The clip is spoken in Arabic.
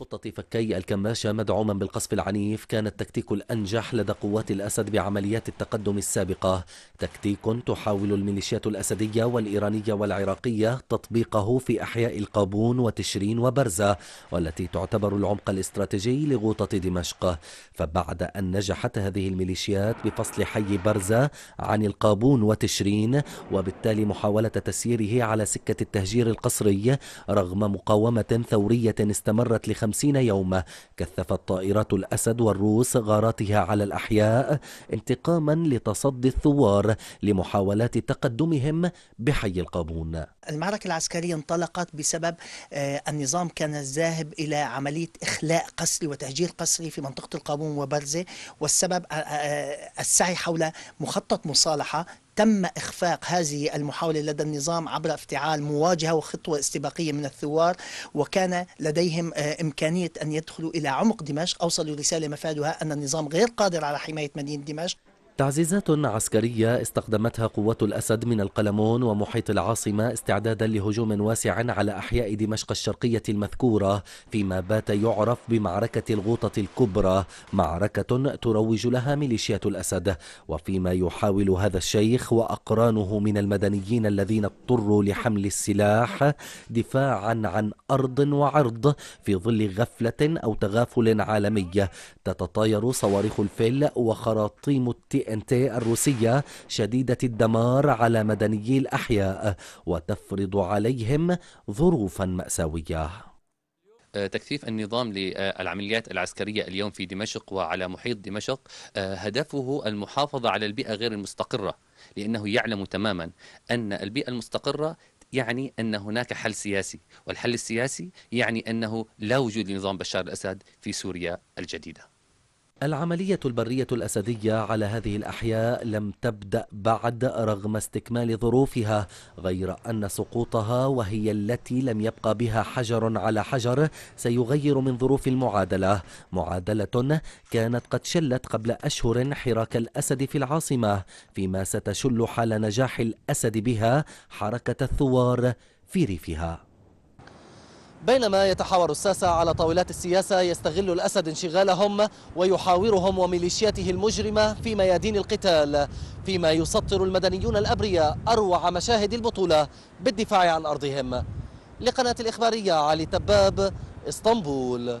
خطة فكي الكماشة مدعوما بالقصف العنيف كان التكتيك الأنجح لدى قوات الأسد بعمليات التقدم السابقة تكتيك تحاول الميليشيات الأسدية والإيرانية والعراقية تطبيقه في أحياء القابون وتشرين وبرزة والتي تعتبر العمق الاستراتيجي لغوطة دمشق فبعد أن نجحت هذه الميليشيات بفصل حي برزة عن القابون وتشرين وبالتالي محاولة تسييره على سكة التهجير القصري رغم مقاومة ثورية استمرت لخمسين يوم كثفت طائرات الأسد والروس غاراتها على الأحياء انتقاما لتصدي الثوار لمحاولات تقدمهم بحي القابون المعركة العسكرية انطلقت بسبب آه، النظام كان الذاهب إلى عملية إخلاء قسري وتهجير قسري في منطقة القابون وبرزة والسبب آه، آه، السعي حول مخطط مصالحة تم اخفاق هذه المحاوله لدى النظام عبر افتعال مواجهه وخطوه استباقيه من الثوار وكان لديهم امكانيه ان يدخلوا الى عمق دمشق اوصلوا رساله مفادها ان النظام غير قادر على حمايه مدينه دمشق تعزيزات عسكرية استخدمتها قوات الأسد من القلمون ومحيط العاصمة استعدادا لهجوم واسع على أحياء دمشق الشرقية المذكورة فيما بات يعرف بمعركة الغوطة الكبرى معركة تروج لها ميليشيات الأسد وفيما يحاول هذا الشيخ وأقرانه من المدنيين الذين اضطروا لحمل السلاح دفاعا عن أرض وعرض في ظل غفلة أو تغافل عالمية تتطاير صواريخ الفيل وخراطيم التئ ان تي الروسية شديدة الدمار على مدنيي الأحياء وتفرض عليهم ظروفا مأساوية أه، تكثيف النظام للعمليات العسكرية اليوم في دمشق وعلى محيط دمشق أه، هدفه المحافظة على البيئة غير المستقرة لأنه يعلم تماما أن البيئة المستقرة يعني أن هناك حل سياسي والحل السياسي يعني أنه لا وجود لنظام بشار الأسد في سوريا الجديدة العملية البرية الأسدية على هذه الأحياء لم تبدأ بعد رغم استكمال ظروفها غير أن سقوطها وهي التي لم يبقى بها حجر على حجر سيغير من ظروف المعادلة معادلة كانت قد شلت قبل أشهر حراك الأسد في العاصمة فيما ستشل حال نجاح الأسد بها حركة الثوار في ريفها بينما يتحاور الساسة على طاولات السياسة يستغل الأسد انشغالهم ويحاورهم وميليشياته المجرمة في ميادين القتال فيما يسطر المدنيون الأبرياء أروع مشاهد البطولة بالدفاع عن أرضهم لقناة الإخبارية علي تباب اسطنبول